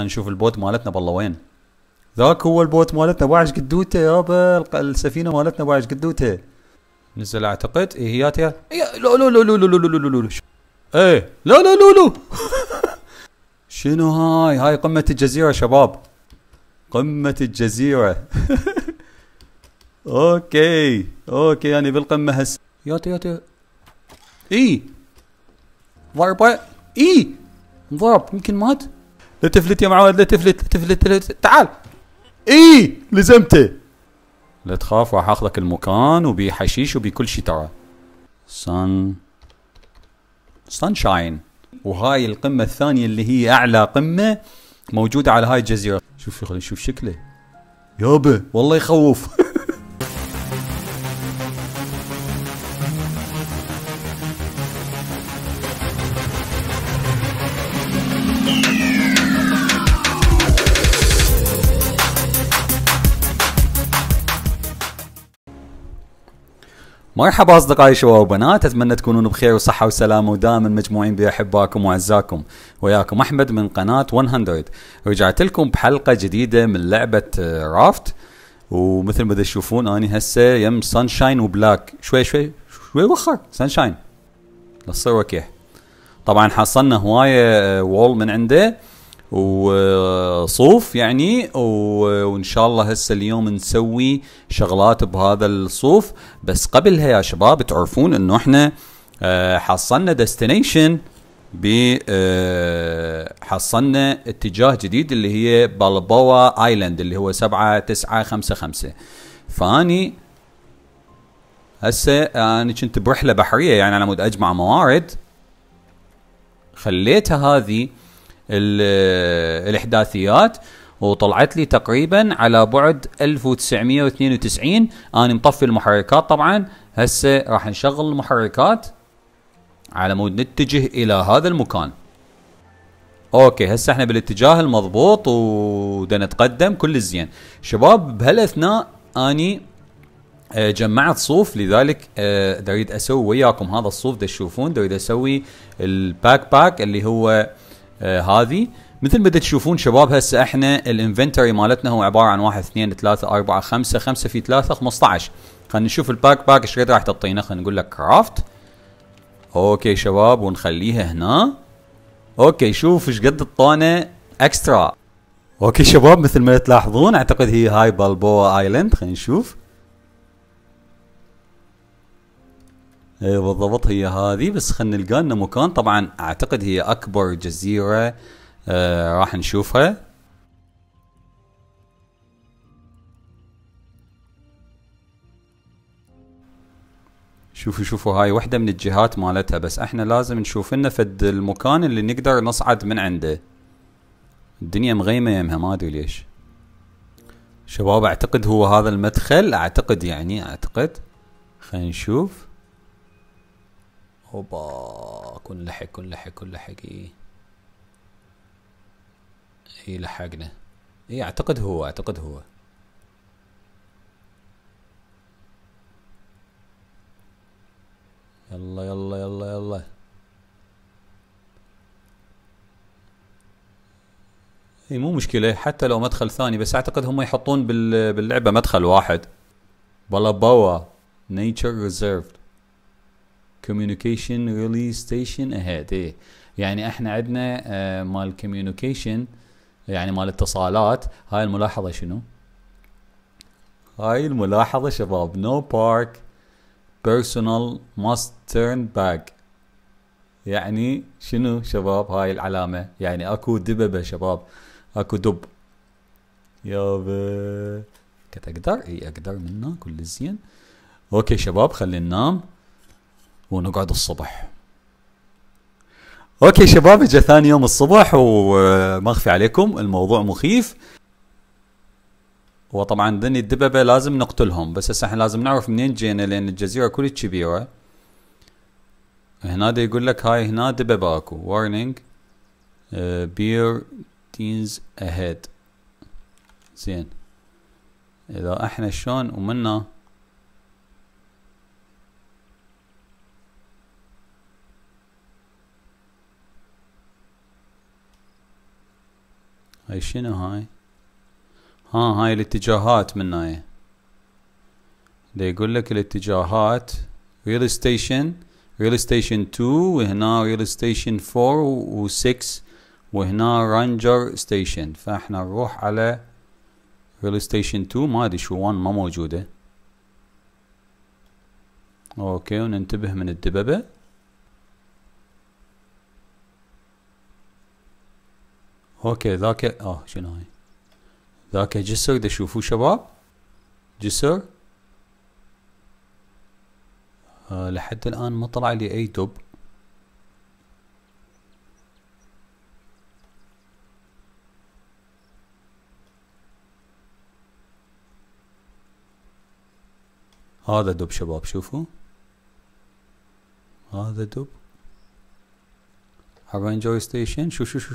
خلينا نشوف البوت مالتنا بالله وين ذاك هو البوت مالتنا باعش قدوته يابا السفينه مالتنا باعش قدوته نزل اعتقد ايهياتها لا لا لا لا لا لا لا لا لا ايه لا لا لا لا شنو هاي هاي قمة الجزيرة شباب قمة الجزيرة اوكي اوكي يعني بالقمة هس ياتي ياتي اي إيه. ضربة اي انضرب يمكن مات لا تفلت يا معود لا تفلت لا تفلت, لا تفلت. تعال اي لزمته لا تخاف راح اخذك المكان وبي حشيش وبي كل شيء ترى سن سانشاين وهاي القمه الثانيه اللي هي اعلى قمه موجوده على هاي الجزيره شوف شوف شكله يابا والله يخوف مرحبا اصدقائي شباب وبنات اتمنى تكونون بخير وصحه وسلامه ودائما مجموعين باحبائكم واعزائكم وياكم احمد من قناه 100 رجعت لكم بحلقه جديده من لعبه آه، رافت ومثل ما تشوفون اني هسه يم سانشاين وبلاك شوي شوي شوي وخر سانشاين لتصير وكيح طبعا حصلنا هوايه وول آه، من عنده وصوف يعني وان شاء الله هسه اليوم نسوي شغلات بهذا الصوف بس قبلها يا شباب تعرفون انه احنا آه، حصلنا ديستنيشن ب آه، حصلنا اتجاه جديد اللي هي بالبوا ايلاند اللي هو 7 9 5 5 فاني هسه آه، انا كنت برحله بحريه يعني على مود اجمع موارد خليتها هذه الاحداثيات وطلعت لي تقريبا على بعد 1992 انا مطفي المحركات طبعا هسه راح نشغل المحركات على مود نتجه الى هذا المكان اوكي هسه احنا بالاتجاه المضبوط ودنا نتقدم كل الزين شباب بهالاثناء اني آه، جمعت صوف لذلك آه، اريد اسوي وياكم هذا الصوف دا تشوفون اريد اسوي الباك باك اللي هو آه، هذه مثل ما تشوفون شباب هسه احنا الانفنتوري مالتنا هو عباره عن 1 2 3 4 5 5 في 3 15 خلينا نشوف الباك باك ايش راح تعطينا خلينا نقول لك كرافت اوكي شباب ونخليها هنا اوكي شوف ايش قد الطونه اكسترا اوكي شباب مثل ما تلاحظون اعتقد هي هاي بالبوا ايلاند خلينا نشوف إيه، بالضبط هي هذه بس خلينا نلقى لنا مكان طبعا اعتقد هي اكبر جزيره آه راح نشوفها شوفوا شوفوا هاي وحده من الجهات مالتها بس احنا لازم نشوف لنا فد المكان اللي نقدر نصعد من عنده الدنيا مغيمه يمها ما ادري ليش شباب اعتقد هو هذا المدخل اعتقد يعني اعتقد خلينا نشوف هوبا كل حاجة كل حاجة كل حاجة ايه ايه لحقنا ايه اعتقد هو اعتقد هو يلا يلا يلا يلا اي مو مشكلة حتى لو مدخل ثاني بس اعتقد هم يحطون باللعبة مدخل واحد بوا نيتشر ريزيرفد communication relay station ahead ايه يعني احنا عندنا آه مال communication يعني مال اتصالات هاي الملاحظة شنو؟ هاي الملاحظة شباب no park personal must turn back يعني شنو شباب هاي العلامة يعني اكو دببة شباب اكو دب يا كنت اقدر اي اقدر منه كل زين اوكي شباب خلينا ننام ونقعد الصبح اوكي شباب اجى ثاني يوم الصبح وما اخفي عليكم الموضوع مخيف وطبعا ذني الدببة لازم نقتلهم بس هسه احنا لازم نعرف منين جينا لان الجزيرة كلش كبيرة هنا يقول لك هاي هنا دببة اكو warning بير تينز اهيد زين اذا احنا شلون ومنا هاي شنو هاي ها هاي الاتجاهات من هاي دي يقول لك الاتجاهات ريل ستيشن ريل ستيشن 2 وهنا ريل ستيشن 4 و6 وهنا رانجر ستيشن فاحنا نروح على ريل ستيشن 2 ما ادري شو 1 ما موجوده اوكي وننتبه من الدببه اوكي ذاك اه شنو هاي ذاك جسر دا شباب جسر آه لحد الان ما طلع لي اي دب هذا دب شباب شوفوا هذا دب هافين جوي ستيشن شو شو شو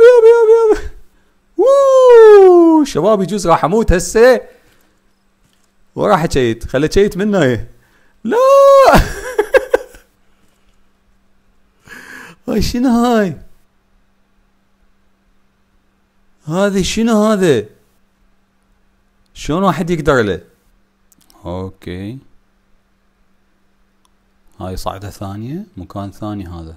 يوب يوب يوب يوب شباب يجوز راح اموت هسه وراح اشيت خلي اشيت منه ايه لا هاي شنو هاي هذه شنو هذا شلون واحد يقدر له اوكي هاي صعدة ثانية مكان ثاني هذا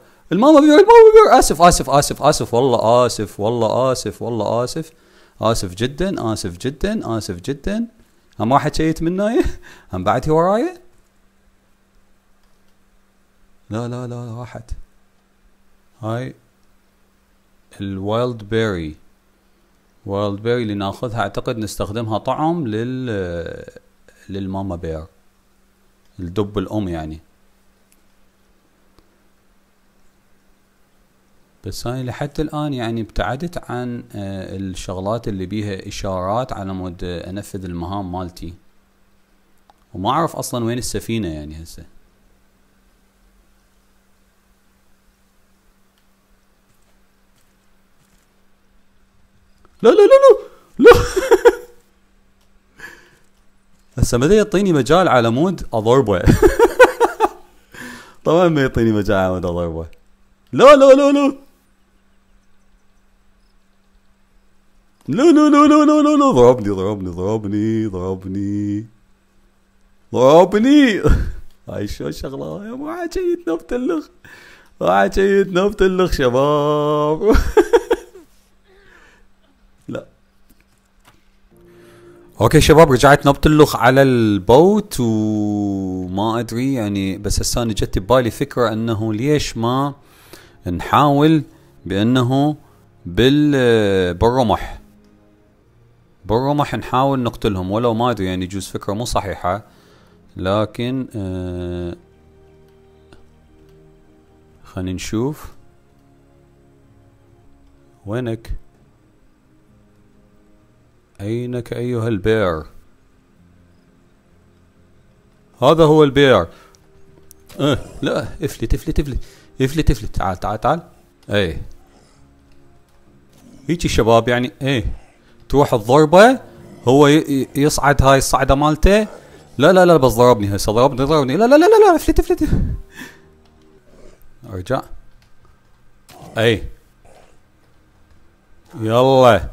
الماما بيور الماما بيور اسف اسف اسف اسف والله اسف والله اسف والله اسف اسف جدا اسف جدا اسف جدا هم راح حكيت مناي هم بعتي وراي لا لا لا راحت هاي الوايلد بيري وايلد بيري اللي ناخذها اعتقد نستخدمها طعم لل للماما بير الدب الام يعني بس أنا لحتى الآن يعني ابتعدت عن آه، الشغلات اللي بيها إشارات على مود آه، أنفذ المهام مالتي وما أعرف أصلا وين السفينة يعني هسه لا لا لا لا لا هسه ما يعطيني مجال على مود اضربه طبعا ما يعطيني مجال على مود اضربه لا لا لا لا لا لا لا لا لا لا لا ضربني ضربني ضربني ضربني ضربني هاي شو الشغلة يا عاد عجيت نبت اللخ عجيت نبت اللخ شباب لا اوكي شباب رجعت نبت اللخ على البوت وما ادري يعني بس انا جت ببالي فكرة انه ليش ما نحاول بانه بال بالرمح بالروما حنحاول نقتلهم ولو ما ادري يعني يجوز فكره مو صحيحه لكن آه خلينا نشوف وينك أينك أيها البير هذا هو البير اه لا افلت افلت افلت افلت افلت تعال تعال تعال ايه هيجي الشباب يعني ايه تروح الضربه هو يصعد هاي الصعده مالته لا لا لا بس ضربني هسه ضربني ضربني لا لا لا لا, لا فلت فلت ارجع اي يلا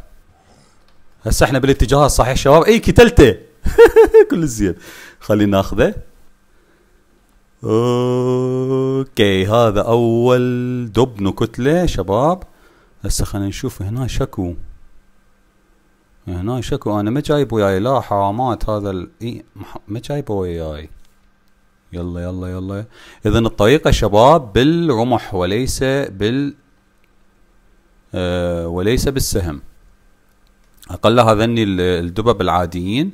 هسه احنا بالاتجاه الصحيح شباب اي كتلته كل زين خلينا ناخذه اوكي هذا اول دبن كتله شباب هسه خلينا نشوف هنا شكو هنا شكو انا ما جايب وياي لا حرامات هذا ال... ما جايبه وياي يلا يلا يلا اذا الطريقة شباب بالرمح وليس بال آه وليس بالسهم اقلها ذني الدبب العاديين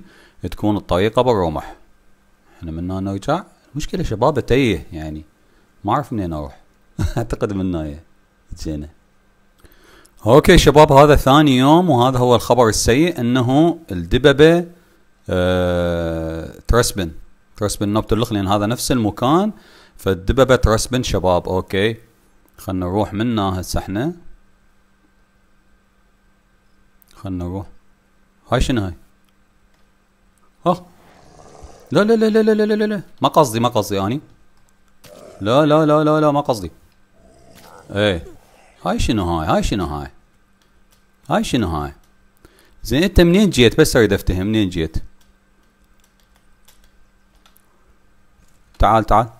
تكون الطريقة بالرمح احنا من هنا نرجع المشكلة شباب تيه يعني ما اعرف منين اروح اعتقد من هنا زينه اوكي شباب هذا ثاني يوم وهذا هو الخبر السيء انه الدببه آه ترسبن ترسبن نبت اللخ لان هذا نفس المكان فالدببه ترسبن شباب اوكي خلنا نروح منا هسه احنا خلنا نروح هاي شنو هاي؟ ها لا لا لا لا لا لا لا لا ما قصدي ما قصدي اني لا لا لا لا لا ما قصدي ايه هاي شنو هاي هاي شنو هاي هاي شنو هاي زين انت منين جيت بس اريد افتهم منين جيت تعال تعال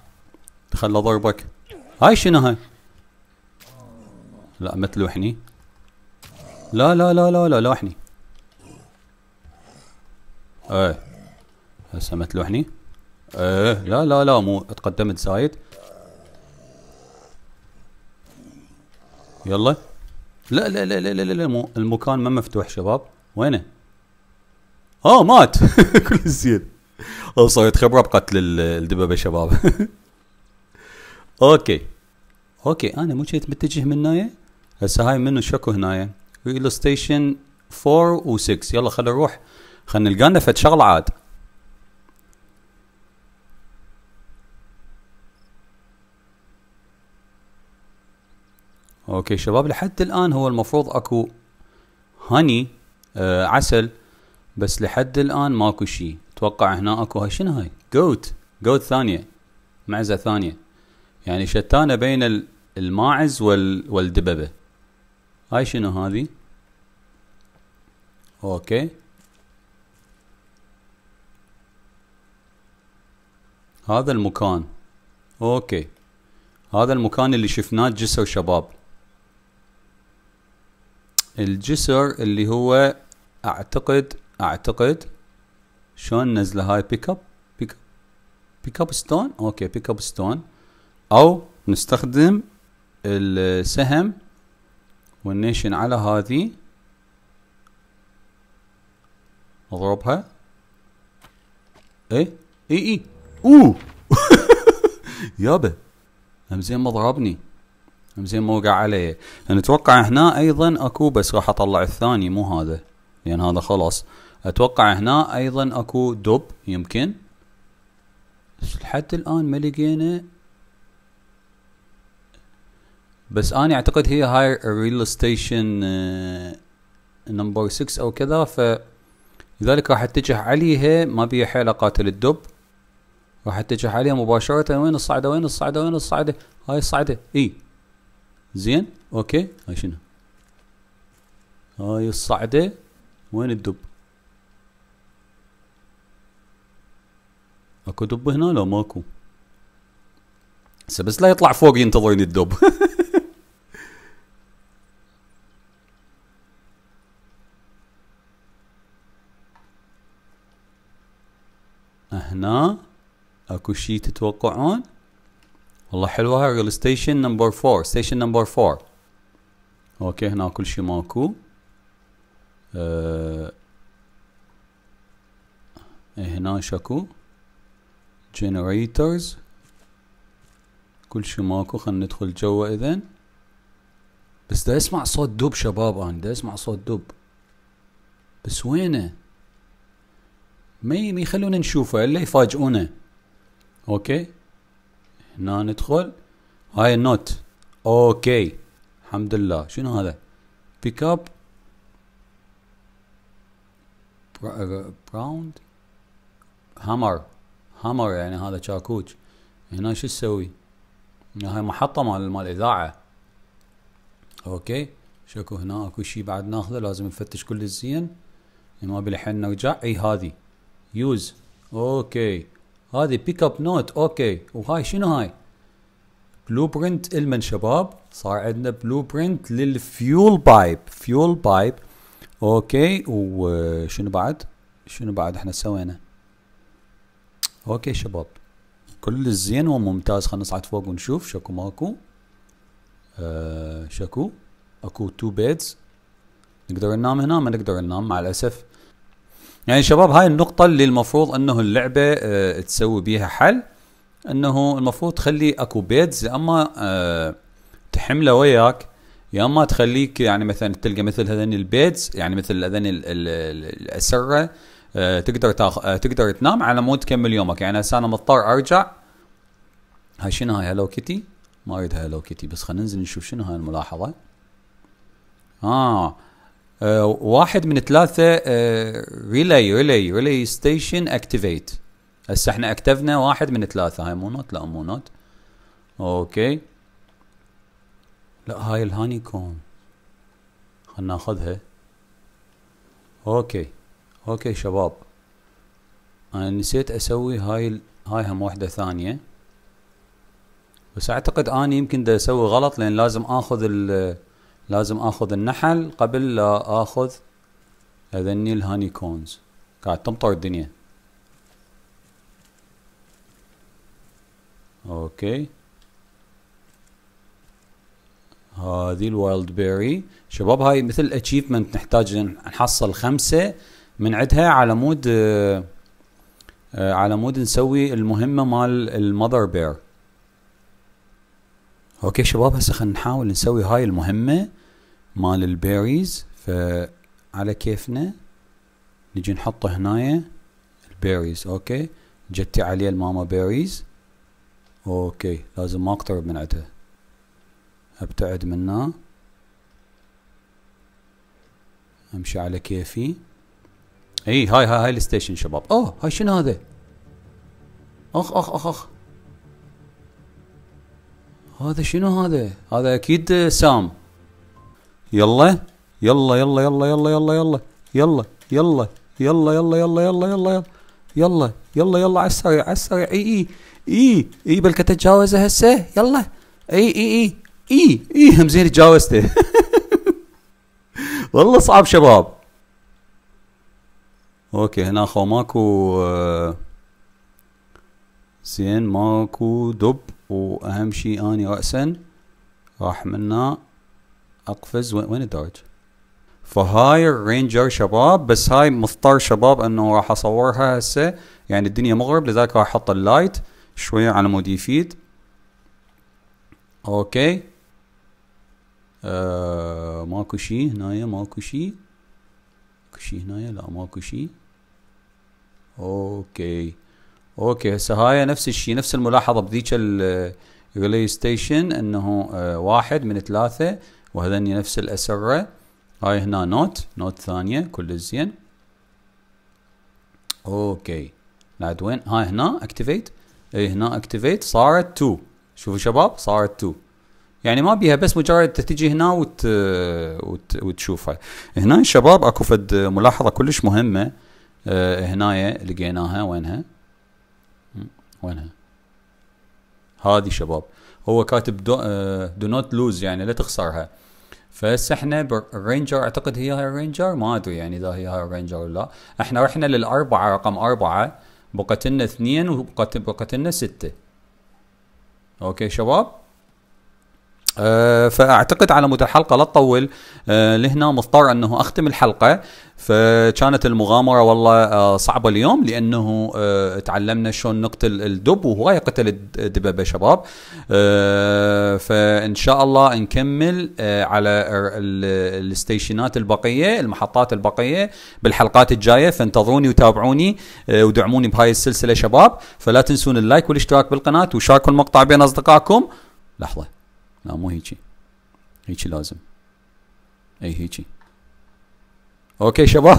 خل اضربك هاي شنو هاي لا ما تلوحني لا لا لا لا لا لوحني ايه هسه ما تلوحني ايه لا لا لا مو تقدمت زايد يلا لا لا لا لا لا, لا المكان ما مفتوح شباب وينه؟ اه مات كل زين او صارت خبره بقتل الدببه شباب اوكي اوكي انا مو جيت متجه من هنايا هسه هاي منو شكو هنايا ريل ستيشن 4 و6 يلا خلينا نروح خلينا نلقى لنا فد شغله عاد اوكي شباب لحد الان هو المفروض اكو هاني آه عسل بس لحد الان ماكو شيء اتوقع هنا اكو هاي شنو هاي جوت جوت ثانيه معزه ثانيه يعني شتانه بين الماعز وال والدببه هاي شنو هذه اوكي هذا المكان اوكي هذا المكان اللي شفناه جسو شباب الجسر اللي هو اعتقد اعتقد شلون نزله هاي بيك اب بيك اب ستون اوكي بيك اب ستون او نستخدم السهم والنيشن على هذه اضربها ايه اي اي اوه يابا امزين ما ضربني زين موقع عليه نتوقع هنا ايضا اكو بس راح اطلع الثاني مو هذا لان يعني هذا خلاص اتوقع هنا ايضا اكو دب يمكن لحد الان ما لقينا بس انا اعتقد هي هاي ريل ستيشن نمبر 6 او كذا ف لذلك راح اتجه عليها ما بيها حيل اقاتل الدب راح اتجه عليها مباشرة وين الصعدة وين الصعدة وين الصعدة هاي الصعدة اي زين اوكي هاي شنو هاي الصعده وين الدب اكو دب هنا لو ماكو بس لا يطلع فوق ينتظرني الدب هنا اكو شي تتوقعون والله حلوة هاي ستيشن نمبر فور ستيشن نمبر فور اوكي هنا كل شي ماكو أه إيه، هنا شكو جنريترز كل شي ماكو خلينا ندخل جوا اذا بس دا اسمع صوت دب شباب انا دا اسمع صوت دب بس وينه ما يخلونا نشوفه الا يفاجئونا اوكي هنا ندخل هاي النوت اوكي الحمد لله شنو هذا بيك اب براوند هامر هامر يعني هذا شاكوش هنا شو تسوي هاي محطة مال مال إذاعة اوكي شكو هنا اكو شي بعد ناخذه لازم نفتش كل الزين ما بالحين نرجع اي هذه يوز اوكي هذه بيك اب نوت اوكي وهاي شنو هاي بلو برنت المن شباب صار عندنا بلو برنت للفيول بايب فيول بايب اوكي وشنو بعد شنو بعد احنا سوينا اوكي شباب كل الزين وممتاز خلينا نصعد فوق ونشوف شكو ماكو آه شكو اكو تو بيدز نقدر ننام هنا ما نقدر ننام مع الاسف يعني شباب هاي النقطة اللي المفروض انه اللعبة آه، تسوي بيها حل انه المفروض تخلي اكو بيتز يا اما آه، تحمله وياك يا اما تخليك يعني مثلا تلقى مثل هذين البيتز يعني مثل هذين الاسره آه، تقدر تاخ... تقدر تنام على مود تكمل يومك يعني هسه انا مضطر ارجع هاي شنو هاي هلو كيتي ما اريد هلو كيتي بس خلينا ننزل نشوف شنو هاي الملاحظه اه آه، واحد من ثلاثه ريلي ريلي ريلي ستيشن اكتيفيت هسه احنا اكتفنا واحد من ثلاثه هاي مو نوت لا مو نوت اوكي لا هاي الهاني كوم خلنا ناخذها اوكي اوكي شباب انا نسيت اسوي هاي هاي هم وحده ثانيه بس اعتقد اني يمكن دا اسوي غلط لان لازم اخذ ال لازم اخذ النحل قبل لا اخذ اذني الهاني كونز قاعد تمطر الدنيا اوكي هذه الوايلد بيري شباب هاي مثل اتشيفمنت نحتاج نحصل خمسة من عندها على مود آه، على مود نسوي المهمة مال المذر بير اوكي شباب هسه خلينا نحاول نسوي هاي المهمة مال البيريز فعلى كيفنا نجي نحطه هنايا البيريز اوكي جتي عليه الماما بيريز اوكي لازم ما اقترب من عدها ابتعد منه امشي على كيفي اي هاي هاي هاي الستيشن شباب اوه هاي شنو هذا اخ اخ اخ اخ هذا شنو هذا هذا اكيد سام يلا يلا يلا يلا يلا يلا يلا يلا يلا يلا يلا يلا يلا يلا يلا يلا يلا على السريع على السريع اي اي اي اي بلكي تتجاوزه هسه يلا اي اي اي اي اي هم زين تجاوزته والله صعب شباب اوكي هنا اخو ماكو زين ماكو دب واهم شي اني رأسا راح منا اقفز وين الدرج فهاي الرينجر شباب بس هاي مضطر شباب انه راح اصورها هسه يعني الدنيا مغرب لذلك راح احط اللايت شوية على مود يفيد اوكي آه ماكو شي هنايا ماكو شي ماكو شي هنايا لا ماكو شي اوكي اوكي هسه هاي نفس الشيء نفس الملاحظه بذيك الريلي ستيشن انه آه، واحد من ثلاثه وهذني نفس الاسره هاي هنا نوت نوت ثانيه كل زين اوكي بعد وين هاي هنا اكتيفيت اي هنا اكتيفيت صارت 2 شوفوا شباب صارت 2 يعني ما بيها بس مجرد تجي هنا وت... وت... وتشوفها هنا شباب اكو فد ملاحظه كلش مهمه آه، هنايا لقيناها وينها وينها هذه شباب هو كاتب دو نوت آه، لوز يعني لا تخسرها فهسه احنا الرينجر اعتقد هي هاي الرينجر ما ادري يعني اذا هي هاي الرينجر ولا لا احنا رحنا للاربعه رقم اربعه بقت لنا اثنين وبقت لنا سته اوكي شباب أه فاعتقد على مود الحلقه لا تطول أه لهنا مضطر انه اختم الحلقه فكانت المغامره والله أه صعبه اليوم لانه آه، تعلمنا شلون نقتل الدب وهو يقتل الدببه شباب آه، فان شاء الله نكمل آه، على الستيشنات البقيه المحطات البقيه بالحلقات الجايه فانتظروني وتابعوني ودعموني بهاي السلسله شباب فلا تنسون اللايك والاشتراك بالقناه وشاركوا المقطع بين اصدقائكم لحظه لا مو هيجي هيجي لازم اي هيجي اوكي شباب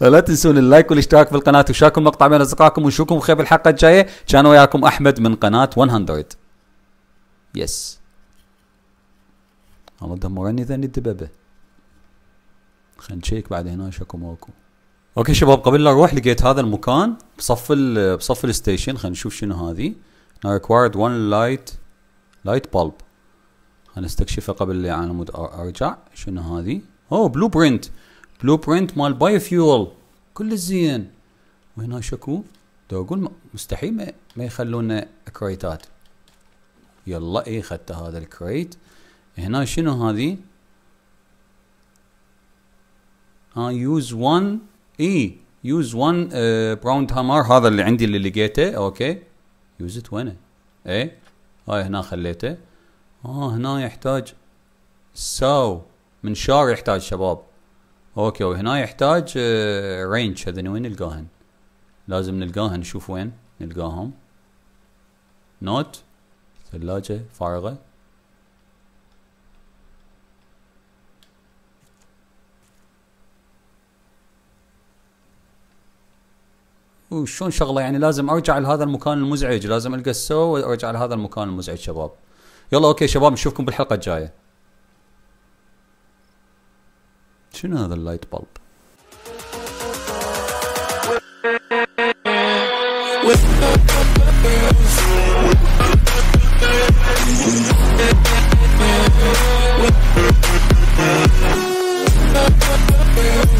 لا تنسون اللايك والاشتراك في القناه وشاركوا المقطع بين اصدقائكم ونشوفكم خير بالحلقه الحلقه الجايه كان وياكم احمد من قناه 100 يس الله دمرني ذني الدببه خلينا نشيك بعد هنا شكو ماكو اوكي شباب قبل لا اروح لقيت هذا المكان بصف الـ بصف الستيشن خلينا نشوف شنو هذه required one light لايت بالب هنستكشفها قبل على مود ارجع شنو هذه اوه بلو برنت بلو برنت مال بايو فيول كل زين وهنا شكو دو اقول مستحيل ما, يخلونا كريتات يلا اي اخذت هذا الكريت هنا شنو هذه اه يوز 1 اي يوز 1 براوند هامر هذا اللي عندي اللي لقيته اوكي يوز ات وينه اي هاي هنا خليته اه هنا يحتاج ساو منشار يحتاج شباب اوكي وهنا يحتاج رينج آه، هذني وين نلقاهن لازم نلقاهن نشوف وين نلقاهم نوت ثلاجة فارغة وشلون شغله يعني لازم ارجع لهذا المكان المزعج لازم القى السو وارجع لهذا المكان المزعج شباب يلا اوكي شباب نشوفكم بالحلقه الجايه شنو هذا اللايت بلب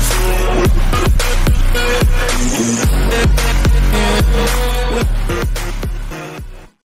We'll Yeah.